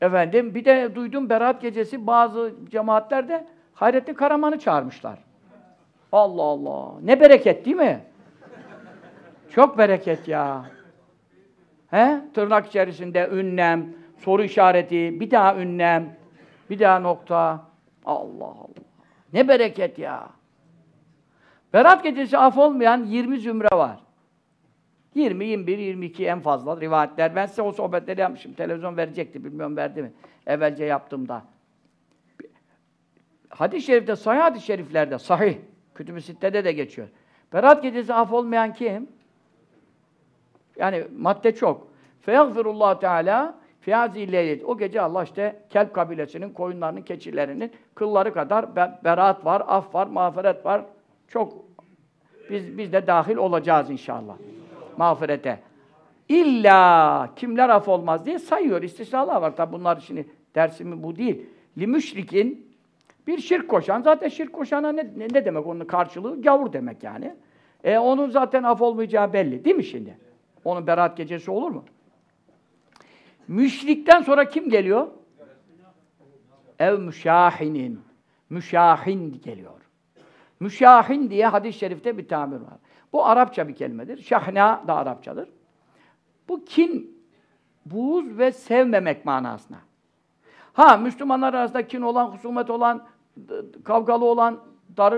Efendim bir de duydum Berat gecesi bazı cemaatlerde Hayrettin Karaman'ı çağırmışlar. Allah Allah. Ne bereket değil mi? Çok bereket ya. He? Tırnak içerisinde ünlem, soru işareti, bir daha ünlem, bir daha nokta. Allah Allah. Ne bereket ya. Berat gecesi af olmayan 20 zümre var. 20, 21, 22 en fazla rivayetler. Ben size o sohbetleri yapmışım. Televizyon verecekti, bilmiyorum verdi mi? Evvelce yaptığımda. Hadis-i şerifte, sahih hadis-i şeriflerde, sahih, kütüb-ü sittede de geçiyor. Berat gecesi af olmayan kim? Yani madde çok. Feyagfirullah Teala fiyazi leylet. O gece Allah işte kelp kabilesinin, koyunlarının, keçilerinin kılları kadar berat var, af var, mağfiret var. Çok biz biz de dahil olacağız inşallah mağfirete. İlla kimler af olmaz diye sayıyor. İstisnalar var. Tabi bunlar şimdi dersimi bu değil. Li müşrikin bir şirk koşan. Zaten şirk koşana ne, ne demek onun karşılığı? Gavur demek yani. E onun zaten af olmayacağı belli. Değil mi şimdi? Onun berat gecesi olur mu? Müşrikten sonra kim geliyor? Ev müşahinin. Müşahin geliyor. Müşahin diye hadis-i şerifte bir tabir var. Bu Arapça bir kelimedir. Şahna da Arapçadır. Bu kin, buğuz ve sevmemek manasına. Ha Müslümanlar arasında kin olan, husumet olan, kavgalı olan, dar,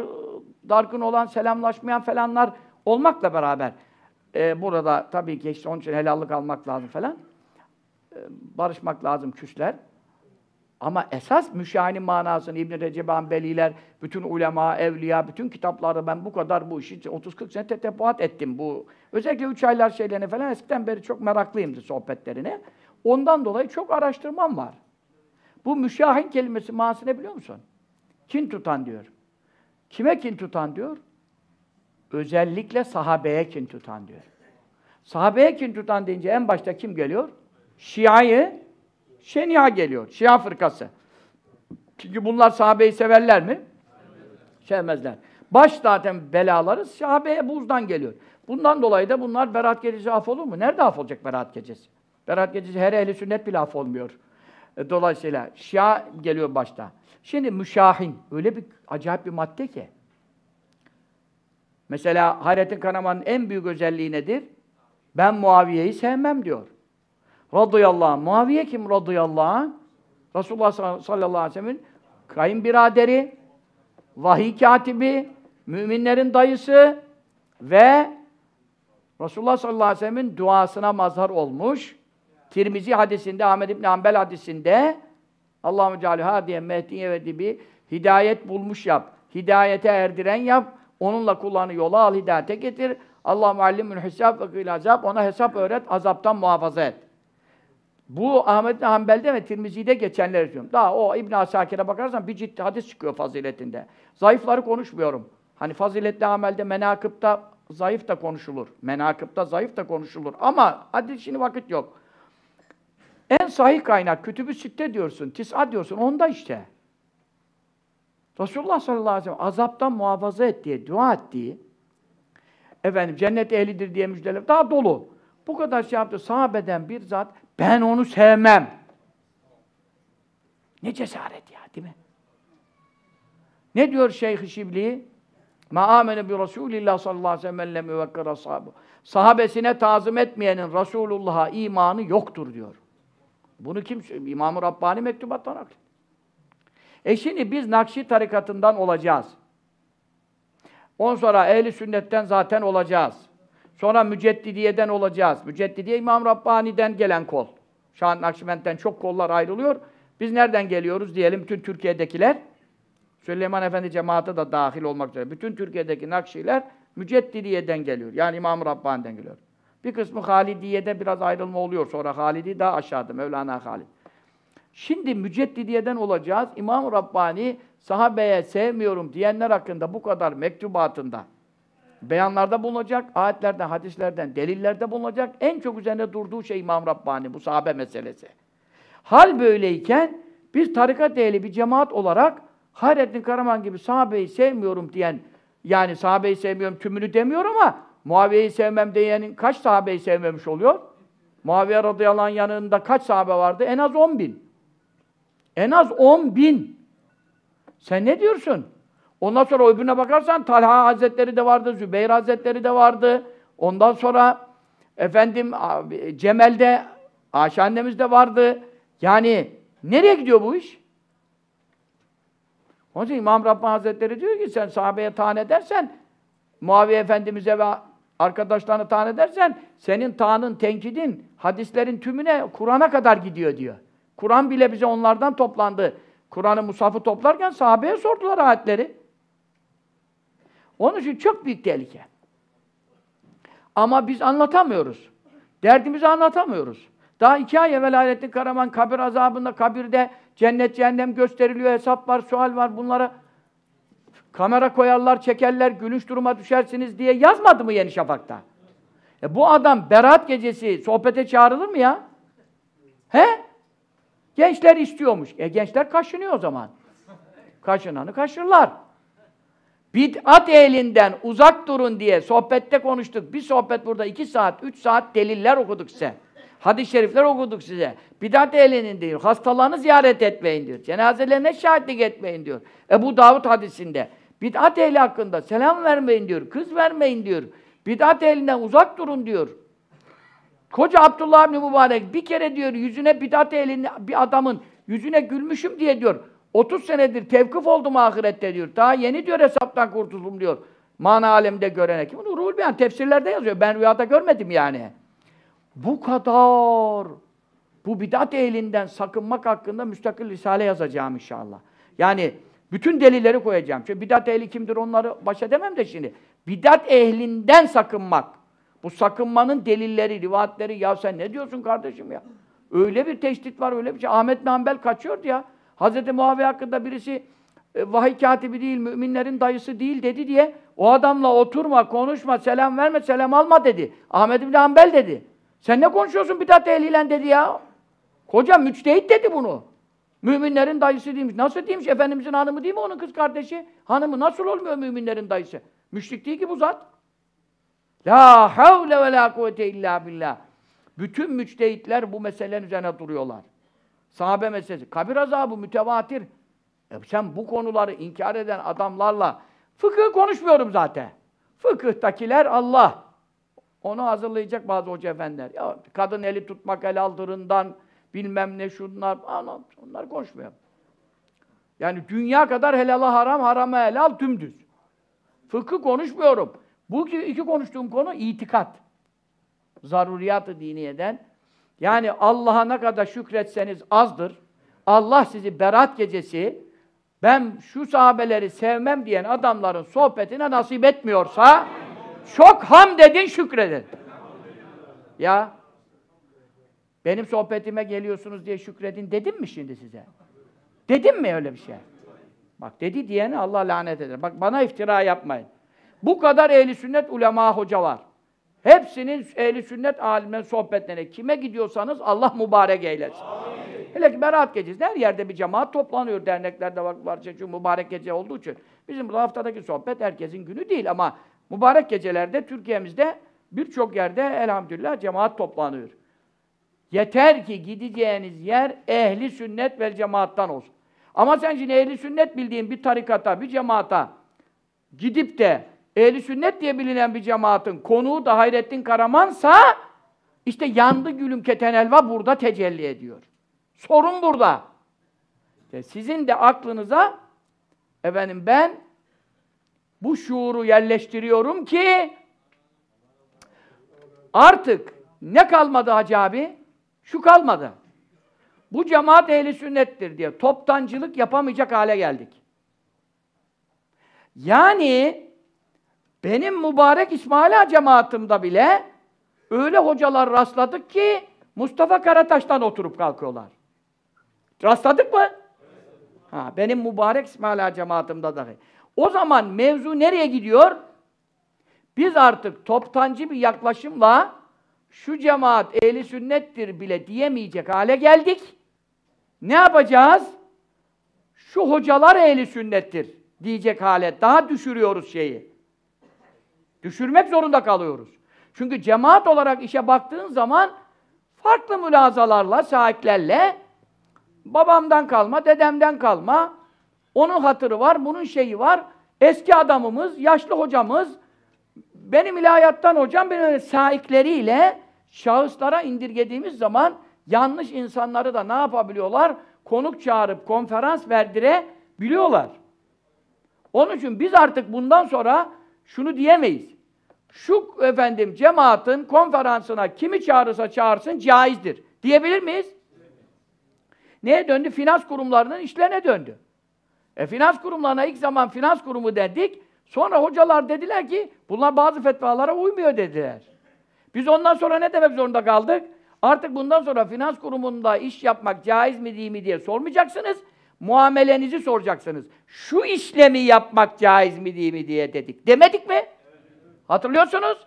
dargın olan, selamlaşmayan falanlar olmakla beraber e, burada tabii ki işte onun için helallik almak lazım falan. E, barışmak lazım küsler. Ama esas müşahinin manasını İbn-i Recep Hanbeliler, bütün ulema, evliya, bütün kitaplarda ben bu kadar bu işi 30-40 sene tetepuat ettim bu. Özellikle üç aylar şeylerine falan eskiden beri çok meraklıyımdı sohbetlerine. Ondan dolayı çok araştırmam var. Bu müşahin kelimesi manası ne biliyor musun? Kin tutan diyor. Kime kin tutan diyor? Özellikle sahabeye kin tutan diyor. Sahabeye kin tutan deyince en başta kim geliyor? Şia'yı Şenia geliyor. Şia fırkası. Çünkü bunlar sahabeyi severler mi? Sevmezler. Baş zaten belaları sahabeye buzdan geliyor. Bundan dolayı da bunlar berat gecesi af olur mu? Nerede af olacak berat gecesi? Berat gecesi her ehli sünnet bile af olmuyor. E, dolayısıyla şia geliyor başta. Şimdi müşahin öyle bir acayip bir madde ki. Mesela Hayrettin Kanaman'ın en büyük özelliği nedir? Ben Muaviye'yi sevmem diyor. Radıyallahu anh. Muaviye kim radıyallahu anh? Resulullah sallallahu aleyhi ve sellem'in kayınbiraderi, vahiy katibi, müminlerin dayısı ve Resulullah sallallahu aleyhi ve sellem'in duasına mazhar olmuş. Tirmizi hadisinde, Ahmed İbni Hanbel hadisinde Allahu Teala hadiye mehdiye ve dibi hidayet bulmuş yap. Hidayete erdiren yap. Onunla kullanı yola al, hidayete getir. Allah muallimün hesap ve kıyla azap. Ona hesap öğret, azaptan muhafaza et. Bu Ahmet bin Hanbel'de ve Tirmizi'de geçenler diyorum. Daha o İbn Asakir'e bakarsan bir ciddi hadis çıkıyor faziletinde. Zayıfları konuşmuyorum. Hani faziletli amelde menakıpta zayıf da konuşulur. Menakıpta zayıf da konuşulur. Ama hadi şimdi vakit yok. En sahih kaynak kütübü sitte diyorsun, tis'a diyorsun. Onda işte. Resulullah sallallahu aleyhi ve sellem azaptan muhafaza et diye dua ettiği efendim cennet ehlidir diye müjdeler daha dolu. Bu kadar şey yaptı. Sahabeden bir zat ben onu sevmem. Ne cesaret ya değil mi? Ne diyor Şeyh Şibli? Ma amene bi Resulillah sallallahu aleyhi ve sellem lem ashabı. Sahabesine tazım etmeyenin Resulullah'a imanı yoktur diyor. Bunu kim İmam-ı Rabbani mektubattan E şimdi biz Nakşi tarikatından olacağız. On sonra ehli sünnetten zaten olacağız. Sonra Müceddidiye'den olacağız. Müceddidiye İmam Rabbani'den gelen kol. Şahin Nakşibend'den çok kollar ayrılıyor. Biz nereden geliyoruz diyelim bütün Türkiye'dekiler. Süleyman Efendi cemaati da dahil olmak üzere. Bütün Türkiye'deki Nakşiler Müceddidiye'den geliyor. Yani İmam Rabbani'den geliyor. Bir kısmı Halidiye'de biraz ayrılma oluyor. Sonra Halidi daha aşağıda. Mevlana Halid. Şimdi Müceddidiye'den olacağız. İmam Rabbani sahabeye sevmiyorum diyenler hakkında bu kadar mektubatında beyanlarda bulunacak, ayetlerden, hadislerden, delillerde bulunacak. En çok üzerine durduğu şey İmam Rabbani, bu sahabe meselesi. Hal böyleyken bir tarikat ehli bir cemaat olarak Hayrettin Karaman gibi sahabeyi sevmiyorum diyen, yani sahabeyi sevmiyorum tümünü demiyor ama Muaviye'yi sevmem diyenin kaç sahabeyi sevmemiş oluyor? Muaviye radıyallahu anh yanında kaç sahabe vardı? En az 10 bin. En az 10 bin. Sen ne diyorsun? Ondan sonra öbürüne bakarsan Talha Hazretleri de vardı, Zübeyir Hazretleri de vardı. Ondan sonra efendim Cemel'de Ayşe annemiz de vardı. Yani nereye gidiyor bu iş? Onun için İmam Rabbani Hazretleri diyor ki sen sahabeye tane edersen Muaviye Efendimiz'e ve arkadaşlarına tane edersen senin tanın, tenkidin, hadislerin tümüne Kur'an'a kadar gidiyor diyor. Kur'an bile bize onlardan toplandı. Kur'an'ı musafı toplarken sahabeye sordular ayetleri. Onun için çok büyük tehlike. Ama biz anlatamıyoruz. Derdimizi anlatamıyoruz. Daha iki ay evvel Hayrettin Karaman kabir azabında, kabirde cennet cehennem gösteriliyor, hesap var, sual var bunlara. Kamera koyarlar, çekerler, gülünç duruma düşersiniz diye yazmadı mı Yeni Şafak'ta? E bu adam berat gecesi sohbete çağrılır mı ya? He? Gençler istiyormuş. E gençler kaşınıyor o zaman. Kaşınanı kaşırlar bid'at ehlinden uzak durun diye sohbette konuştuk. Bir sohbet burada iki saat, üç saat deliller okuduk size. Hadis-i şerifler okuduk size. Bidat ehlinin diyor. Hastalarını ziyaret etmeyin diyor. Cenazelerine şahitlik etmeyin diyor. Ebu Davud hadisinde. Bidat ehli hakkında selam vermeyin diyor. Kız vermeyin diyor. Bidat ehlinden uzak durun diyor. Koca Abdullah bin Mübarek bir kere diyor yüzüne bidat ehlinin bir adamın yüzüne gülmüşüm diye diyor. 30 senedir tevkif oldum ahirette diyor. Daha yeni diyor hesaptan kurtuldum diyor. Mana alemde görene kim? Bunu Ruhul Beyan tefsirlerde yazıyor. Ben rüyada görmedim yani. Bu kadar. Bu bidat ehlinden sakınmak hakkında müstakil risale yazacağım inşallah. Yani bütün delilleri koyacağım. Çünkü bidat ehli kimdir onları baş edemem de şimdi. Bidat ehlinden sakınmak. Bu sakınmanın delilleri, rivayetleri. Ya sen ne diyorsun kardeşim ya? Öyle bir teşdit var, öyle bir şey. Ahmet Nambel kaçıyordu ya. Hz. Muaviye hakkında birisi e, vahiy katibi değil, müminlerin dayısı değil dedi diye o adamla oturma, konuşma, selam verme, selam alma dedi. Ahmet bin Hanbel dedi. Sen ne konuşuyorsun bidat ehliyle dedi ya. Koca müçtehit dedi bunu. Müminlerin dayısı değilmiş. Nasıl değilmiş? Efendimizin hanımı değil mi onun kız kardeşi? Hanımı nasıl olmuyor müminlerin dayısı? Müşrik değil ki bu zat. La havle ve la kuvvete illa billah. Bütün müçtehitler bu meselenin üzerine duruyorlar. Sahabe meselesi. Kabir azabı mütevatir. E sen bu konuları inkar eden adamlarla fıkıh konuşmuyorum zaten. Fıkıhtakiler Allah. Onu hazırlayacak bazı hoca efendiler. Ya kadın eli tutmak el aldırından bilmem ne şunlar. Anam, onlar konuşmuyor. Yani dünya kadar helala haram, harama helal dümdüz. Fıkıh konuşmuyorum. Bu iki, konuştuğum konu itikat. Zaruriyatı ı diniyeden yani Allah'a ne kadar şükretseniz azdır. Allah sizi berat gecesi ben şu sahabeleri sevmem diyen adamların sohbetine nasip etmiyorsa çok ham dedin şükredin. Ya benim sohbetime geliyorsunuz diye şükredin dedim mi şimdi size? Dedim mi öyle bir şey? Bak dedi diyene Allah lanet eder. Bak bana iftira yapmayın. Bu kadar ehli sünnet ulema hoca var. Hepsinin ehli sünnet alimlerin sohbetlerine kime gidiyorsanız Allah mübarek eylesin. Amin. Hele ki Berat gecesi her yerde bir cemaat toplanıyor. Derneklerde var, var şey, şu mübarek gece olduğu için. Bizim bu haftadaki sohbet herkesin günü değil ama mübarek gecelerde Türkiye'mizde birçok yerde elhamdülillah cemaat toplanıyor. Yeter ki gideceğiniz yer ehli sünnet ve cemaattan olsun. Ama sen şimdi ehli sünnet bildiğin bir tarikata, bir cemaata gidip de ehli sünnet diye bilinen bir cemaatin konuğu da Hayrettin Karaman'sa işte yandı gülüm keten elva burada tecelli ediyor. Sorun burada. İşte sizin de aklınıza efendim ben bu şuuru yerleştiriyorum ki artık ne kalmadı Hacı abi? Şu kalmadı. Bu cemaat ehli sünnettir diye toptancılık yapamayacak hale geldik. Yani benim mübarek İsmaila cemaatimde bile öyle hocalar rastladık ki Mustafa Karataş'tan oturup kalkıyorlar. Rastladık mı? Ha, benim mübarek İsmaila cemaatimde dahi. O zaman mevzu nereye gidiyor? Biz artık toptancı bir yaklaşımla şu cemaat ehli sünnettir bile diyemeyecek hale geldik. Ne yapacağız? Şu hocalar ehli sünnettir diyecek hale daha düşürüyoruz şeyi. Düşürmek zorunda kalıyoruz. Çünkü cemaat olarak işe baktığın zaman farklı mülazalarla, sahiplerle babamdan kalma, dedemden kalma, onun hatırı var, bunun şeyi var. Eski adamımız, yaşlı hocamız, benim ilahiyattan hocam, benim saikleriyle şahıslara indirgediğimiz zaman yanlış insanları da ne yapabiliyorlar? Konuk çağırıp konferans verdirebiliyorlar. Onun için biz artık bundan sonra şunu diyemeyiz şu efendim cemaatin konferansına kimi çağırırsa çağırsın caizdir. Diyebilir miyiz? Neye döndü? Finans kurumlarının işlerine döndü. E finans kurumlarına ilk zaman finans kurumu dedik. Sonra hocalar dediler ki bunlar bazı fetvalara uymuyor dediler. Biz ondan sonra ne demek zorunda kaldık? Artık bundan sonra finans kurumunda iş yapmak caiz mi değil mi diye sormayacaksınız. Muamelenizi soracaksınız. Şu işlemi yapmak caiz mi değil mi diye dedik. Demedik mi? Hatırlıyorsunuz?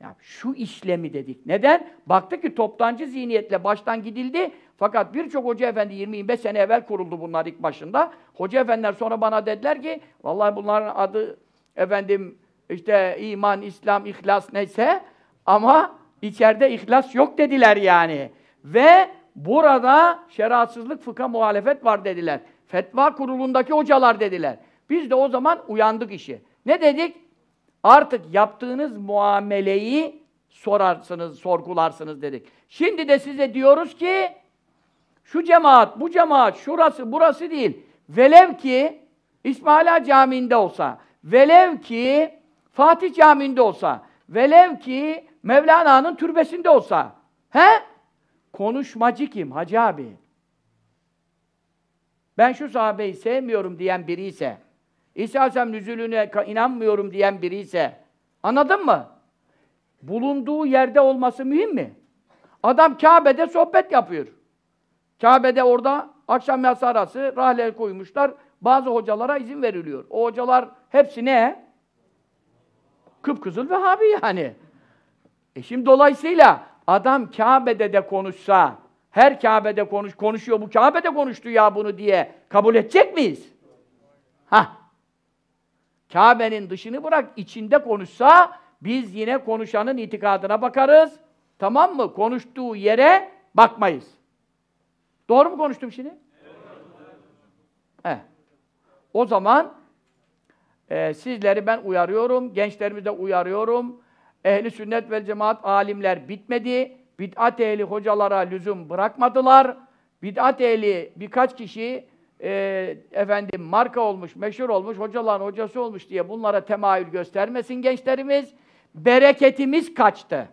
Ya şu işlemi dedik. Neden? Baktı ki toptancı zihniyetle baştan gidildi. Fakat birçok hoca efendi 20-25 sene evvel kuruldu bunlar ilk başında. Hoca efendiler sonra bana dediler ki vallahi bunların adı efendim işte iman, İslam, ihlas neyse ama içeride ihlas yok dediler yani. Ve burada şeriatsızlık, fıkha muhalefet var dediler. Fetva kurulundaki hocalar dediler. Biz de o zaman uyandık işi. Ne dedik? Artık yaptığınız muameleyi sorarsınız, sorgularsınız dedik. Şimdi de size diyoruz ki şu cemaat, bu cemaat, şurası, burası değil. Velev ki İsmaila Camii'nde olsa, velev ki Fatih Camii'nde olsa, velev ki Mevlana'nın türbesinde olsa. He? Konuşmacı kim hacı abi? Ben şu sahabeyi sevmiyorum diyen biri ise İsa Aleyhisselam nüzülüne inanmıyorum diyen biri ise anladın mı? Bulunduğu yerde olması mühim mi? Adam Kabe'de sohbet yapıyor. Kabe'de orada akşam yatsı arası rahle koymuşlar. Bazı hocalara izin veriliyor. O hocalar hepsi ne? Kıpkızıl abi yani. E şimdi dolayısıyla adam Kabe'de de konuşsa, her Kabe'de konuş, konuşuyor bu Kabe'de konuştu ya bunu diye kabul edecek miyiz? Ha, Kabe'nin dışını bırak içinde konuşsa biz yine konuşanın itikadına bakarız. Tamam mı? Konuştuğu yere bakmayız. Doğru mu konuştum şimdi? Evet. Heh. O zaman e, sizleri ben uyarıyorum, gençlerimizi de uyarıyorum. Ehli sünnet ve cemaat alimler bitmedi. Bid'at ehli hocalara lüzum bırakmadılar. Bid'at ehli birkaç kişi e, efendim marka olmuş, meşhur olmuş, hocaların hocası olmuş diye bunlara temayül göstermesin gençlerimiz. Bereketimiz kaçtı.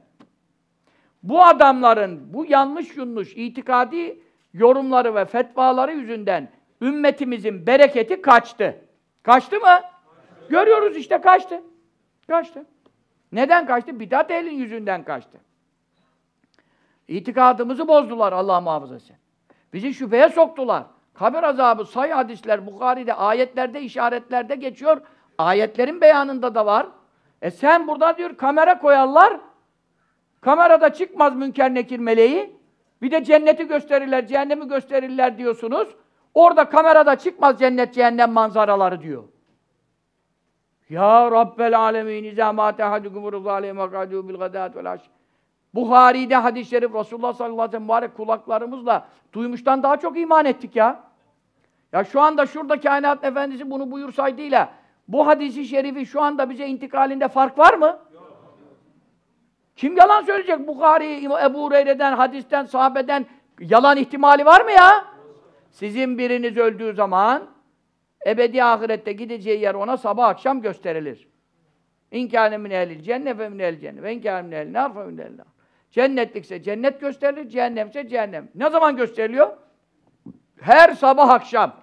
Bu adamların bu yanlış yunluş itikadi yorumları ve fetvaları yüzünden ümmetimizin bereketi kaçtı. Kaçtı mı? Görüyoruz işte kaçtı. Kaçtı. Neden kaçtı? Bidat elin yüzünden kaçtı. İtikadımızı bozdular Allah muhafaza etsin. Bizi şüpheye soktular. Kabir azabı sayı hadisler Bukhari'de, ayetlerde, işaretlerde geçiyor. Ayetlerin beyanında da var. E sen burada diyor kamera koyarlar. Kamerada çıkmaz münker nekir meleği. Bir de cenneti gösterirler, cehennemi gösterirler diyorsunuz. Orada kamerada çıkmaz cennet cehennem manzaraları diyor. Ya Rabbel alemin izamate hadukum rızalihi makadu bil gadat vel aş. Buhari'de hadis-i şerif Resulullah sallallahu aleyhi ve sellem mübarek kulaklarımızla duymuştan daha çok iman ettik ya. Ya şu anda şurada kainat efendisi bunu buyursaydıyla bu hadisi şerifi şu anda bize intikalinde fark var mı? Kim yalan söyleyecek? Bukhari, Ebu Hureyre'den, hadisten, sahabeden yalan ihtimali var mı ya? Sizin biriniz öldüğü zaman ebedi ahirette gideceği yer ona sabah akşam gösterilir. İnkâne min ehlil Cennet fe min ehlil cenne ve inkâne min ehlil nar fe min ehlil Cennetlikse cennet gösterilir, cehennemse cehennem. Ne zaman gösteriliyor? Her sabah akşam.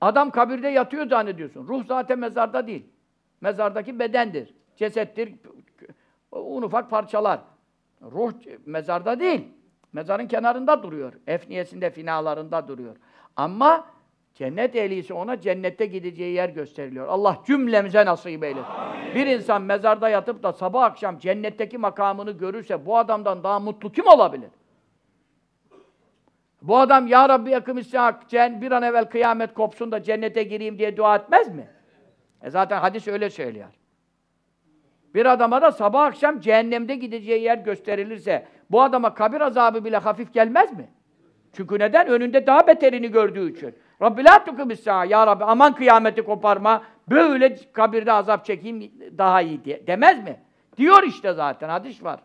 Adam kabirde yatıyor zannediyorsun. Ruh zaten mezarda değil. Mezardaki bedendir. Cesettir. Un ufak parçalar. Ruh mezarda değil. Mezarın kenarında duruyor. Efniyesinde, finalarında duruyor. Ama cennet ehlisi ona cennette gideceği yer gösteriliyor. Allah cümlemize nasip eylesin. Amin. Bir insan mezarda yatıp da sabah akşam cennetteki makamını görürse bu adamdan daha mutlu kim olabilir? Bu adam Ya Rabbi yakım İshak, bir an evvel kıyamet kopsun da cennete gireyim diye dua etmez mi? E zaten hadis öyle söylüyor. Bir adama da sabah akşam cehennemde gideceği yer gösterilirse bu adama kabir azabı bile hafif gelmez mi? Çünkü neden? Önünde daha beterini gördüğü için. Rabbi la tukubissa. Ya Rabbi aman kıyameti koparma. Böyle kabirde azap çekeyim daha iyi diye. Demez mi? Diyor işte zaten. Hadis var.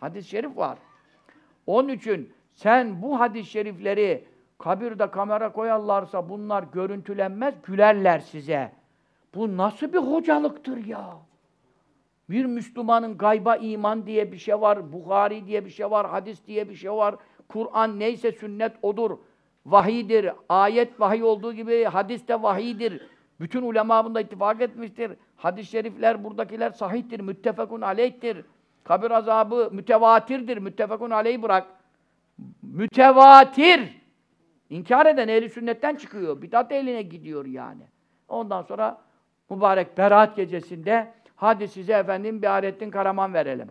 Hadis-i şerif var. Onun için sen bu hadis-i şerifleri kabirde kamera koyarlarsa bunlar görüntülenmez, gülerler size. Bu nasıl bir hocalıktır ya? Bir Müslümanın gayba iman diye bir şey var, Bukhari diye bir şey var, hadis diye bir şey var. Kur'an neyse sünnet odur. Vahidir. Ayet vahiy olduğu gibi hadis de vahidir. Bütün ulema bunda ittifak etmiştir. Hadis-i şerifler buradakiler sahihtir, müttefekun aleyhtir. Kabir azabı mütevatirdir, müttefekun aleyh bırak. Mütevatir. İnkar eden ehli sünnetten çıkıyor. Bidat eline gidiyor yani. Ondan sonra mübarek Berat gecesinde hadi size efendim bir Arettin Karaman verelim.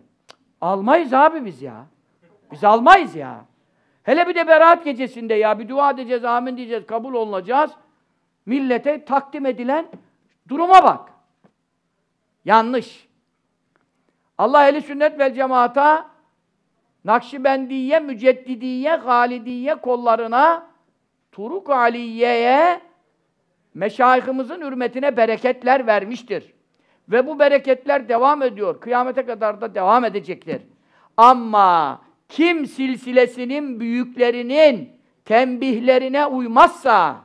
Almayız abi biz ya. Biz almayız ya. Hele bir de Berat gecesinde ya bir dua edeceğiz, amin diyeceğiz, kabul olunacağız. Millete takdim edilen duruma bak. Yanlış. Allah eli sünnet vel cemaata Nakşibendiye, Müceddidiye, Halidiye kollarına, Turuk Aliye'ye meşayihimizin hürmetine bereketler vermiştir. Ve bu bereketler devam ediyor. Kıyamete kadar da devam edecektir. Ama kim silsilesinin büyüklerinin tembihlerine uymazsa,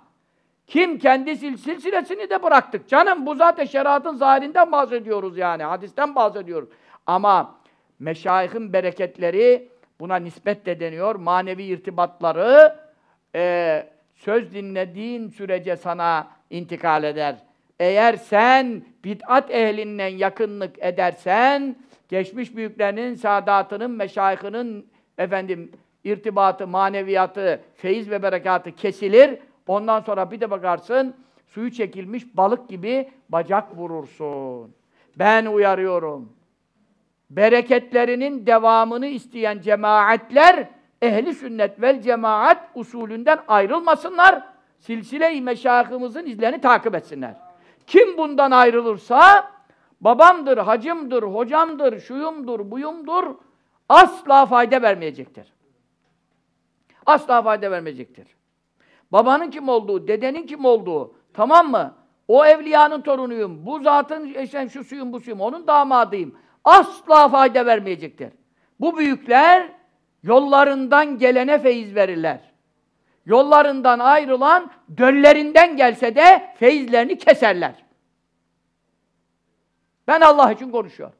kim kendi sil silsilesini de bıraktık. Canım bu zaten şeriatın zahirinden bahsediyoruz yani. Hadisten bahsediyoruz. Ama meşayihin bereketleri buna nispet de deniyor. Manevi irtibatları e, söz dinlediğin sürece sana intikal eder. Eğer sen bid'at ehlinden yakınlık edersen geçmiş büyüklerinin, saadatının, meşayihinin efendim irtibatı, maneviyatı, feyiz ve berekatı kesilir. Ondan sonra bir de bakarsın suyu çekilmiş balık gibi bacak vurursun. Ben uyarıyorum bereketlerinin devamını isteyen cemaatler ehli sünnet vel cemaat usulünden ayrılmasınlar. Silsile-i meşahımızın izlerini takip etsinler. Kim bundan ayrılırsa babamdır, hacımdır, hocamdır, şuyumdur, buyumdur asla fayda vermeyecektir. Asla fayda vermeyecektir. Babanın kim olduğu, dedenin kim olduğu, tamam mı? O evliyanın torunuyum, bu zatın eşen şu suyum, bu suyum, onun damadıyım asla fayda vermeyecektir. Bu büyükler yollarından gelene feyiz verirler. Yollarından ayrılan döllerinden gelse de feyizlerini keserler. Ben Allah için konuşuyorum.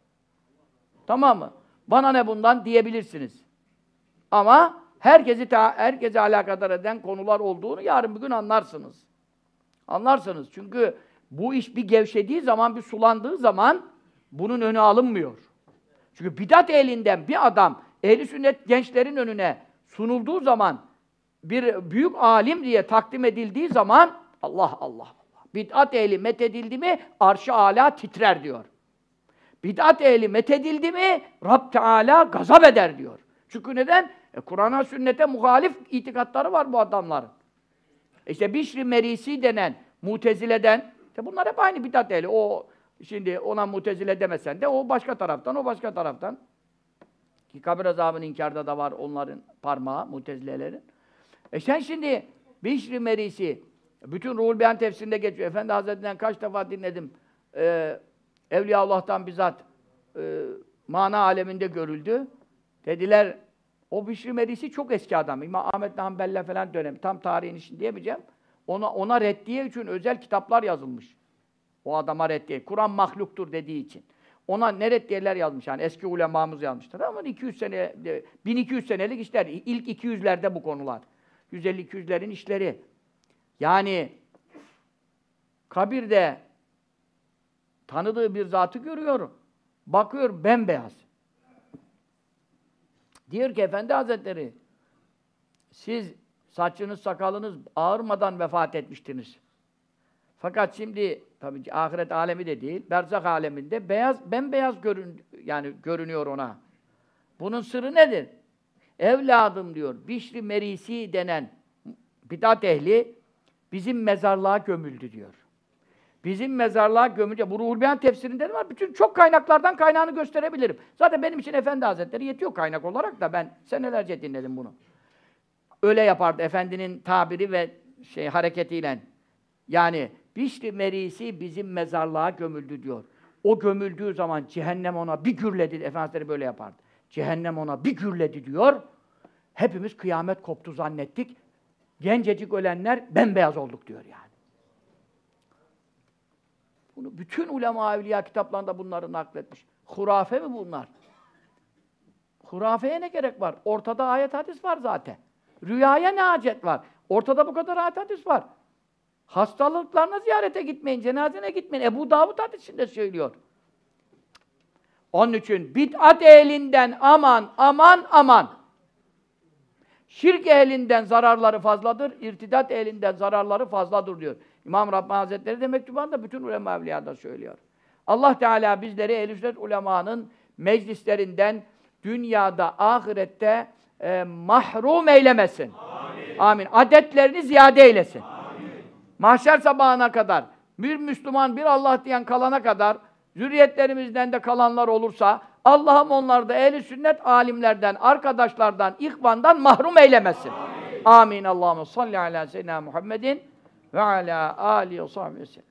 Tamam mı? Bana ne bundan diyebilirsiniz. Ama herkesi herkese alakadar eden konular olduğunu yarın bugün anlarsınız. Anlarsınız. Çünkü bu iş bir gevşediği zaman, bir sulandığı zaman bunun önü alınmıyor. Çünkü bidat elinden bir adam ehli sünnet gençlerin önüne sunulduğu zaman bir büyük alim diye takdim edildiği zaman Allah Allah Allah. Bid'at ehli methedildi mi arşı ı ala titrer diyor. Bid'at ehli methedildi mi Rab Teala gazap eder diyor. Çünkü neden? E, Kur'an'a sünnete muhalif itikatları var bu adamların. İşte Bişri Merisi denen Mutezile'den işte bunlar hep aynı bid'at ehli. O Şimdi ona mutezile demesen de o başka taraftan, o başka taraftan. Ki kabir azabının inkarda da var onların parmağı, mutezilelerin. E sen şimdi Bişri Merisi, bütün Ruhul Beyan tefsirinde geçiyor. Efendi Hazretlerinden kaç defa dinledim. Ee, Evliyaullah'tan bizzat e, mana aleminde görüldü. Dediler, o Bişri Merisi çok eski adam. İmam Ahmet Hanbel'le falan dönem Tam tarihini şimdi diyemeyeceğim. Ona, ona reddiye için özel kitaplar yazılmış. O adama reddiye. Kur'an mahluktur dediği için. Ona ne reddiyeler yazmış yani eski ulemamız yazmıştır ama 200 sene 1200 e, senelik işler. İlk 200'lerde bu konular. 150-200'lerin işleri. Yani kabirde tanıdığı bir zatı görüyor. Bakıyor bembeyaz. Diyor ki Efendi Hazretleri siz saçınız sakalınız ağırmadan vefat etmiştiniz. Fakat şimdi tabii ki ahiret alemi de değil, berzak aleminde beyaz, bembeyaz görün, yani görünüyor ona. Bunun sırrı nedir? Evladım diyor, Bişri Merisi denen bidat ehli bizim mezarlığa gömüldü diyor. Bizim mezarlığa gömüldü. Bu Ruhul tefsirinde de var. Bütün çok kaynaklardan kaynağını gösterebilirim. Zaten benim için Efendi Hazretleri yetiyor kaynak olarak da ben senelerce dinledim bunu. Öyle yapardı Efendinin tabiri ve şey hareketiyle. Yani Bişri merisi bizim mezarlığa gömüldü diyor. O gömüldüğü zaman cehennem ona bir gürledi. Efendimiz böyle yapardı. Cehennem ona bir gürledi diyor. Hepimiz kıyamet koptu zannettik. Gencecik ölenler bembeyaz olduk diyor yani. Bunu bütün ulema evliya kitaplarında bunları nakletmiş. Hurafe mi bunlar? Hurafeye ne gerek var? Ortada ayet hadis var zaten. Rüyaya ne acet var? Ortada bu kadar ayet hadis var. Hastalıklarına ziyarete gitmeyin, cenazene gitmeyin. Ebu Davud hadisinde söylüyor. Onun için bid'at elinden, aman, aman, aman. Şirk elinden zararları fazladır, irtidat elinden zararları fazladır diyor. İmam Rabbani Hazretleri de mektubanda bütün ulema evliyada söylüyor. Allah Teala bizleri ehl ulemanın meclislerinden dünyada, ahirette e, mahrum eylemesin. Amin. Amin. Adetlerini ziyade eylesin. Amin. Mahşer sabahına kadar bir Müslüman, bir Allah diyen kalana kadar zürriyetlerimizden de kalanlar olursa Allah'ım onları da ehli sünnet alimlerden, arkadaşlardan, ihvandan mahrum eylemesin. Amin. Amin. Allahümme salli ala seyyidina Muhammedin ve ala alihi ve sahbihi